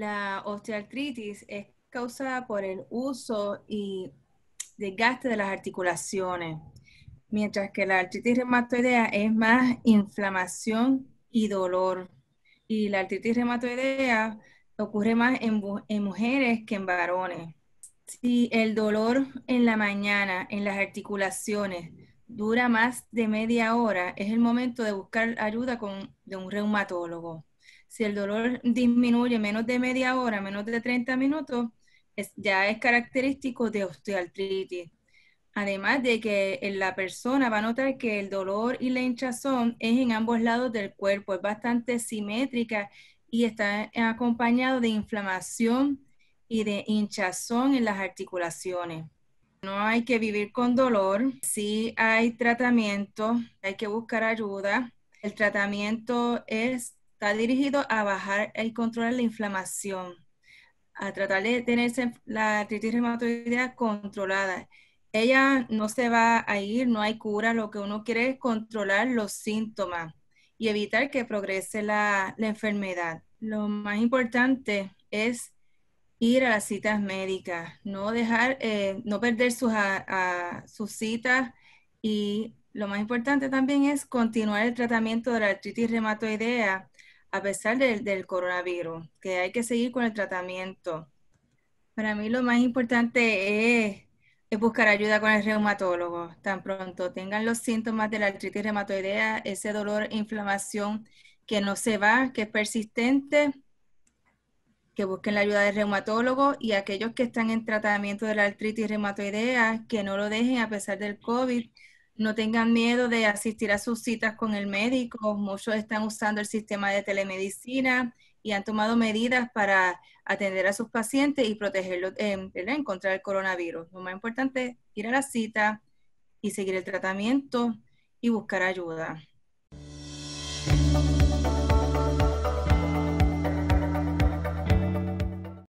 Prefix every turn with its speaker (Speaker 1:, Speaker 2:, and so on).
Speaker 1: La osteoartritis es causada por el uso y desgaste de las articulaciones, mientras que la artritis reumatoidea es más inflamación y dolor. Y la artritis reumatoidea ocurre más en, mujeres que en varones. Si el dolor en la mañana, en las articulaciones, dura más de media hora, es el momento de buscar ayuda de un reumatólogo. Si el dolor disminuye menos de media hora, menos de 30 minutos, ya es característico de osteoartritis. Además de que eh, la persona va a notar que el dolor y la hinchazón es en ambos lados del cuerpo, es bastante simétrica y está acompañado de inflamación y de hinchazón en las articulaciones. No hay que vivir con dolor, Si hay tratamiento, hay que buscar ayuda. El tratamiento es está dirigido a bajar el control de la inflamación, a tratar de tener la artritis reumatoidea controlada. Ella no se va a ir, no hay cura, lo que uno quiere es controlar los síntomas y evitar que progrese la, enfermedad. Lo más importante es ir a las citas médicas, no dejar, eh, no perder sus citas y lo más importante también es continuar el tratamiento de la artritis reumatoidea a pesar del, coronavirus, que hay que seguir con el tratamiento. Para mí lo más importante es, es, buscar ayuda con el reumatólogo. Tan pronto tengan los síntomas de la artritis reumatoidea, ese dolor e inflamación que no se va, que es persistente, que busquen la ayuda del reumatólogo y aquellos que están en tratamiento de la artritis reumatoidea, que no lo dejen a pesar del COVID, no tengan miedo de asistir a sus citas con el médico. Muchos están usando el sistema de telemedicina y han tomado medidas para atender a sus pacientes y protegerlos eh, en contra del coronavirus. Lo más importante es ir a la cita y seguir el tratamiento y buscar ayuda.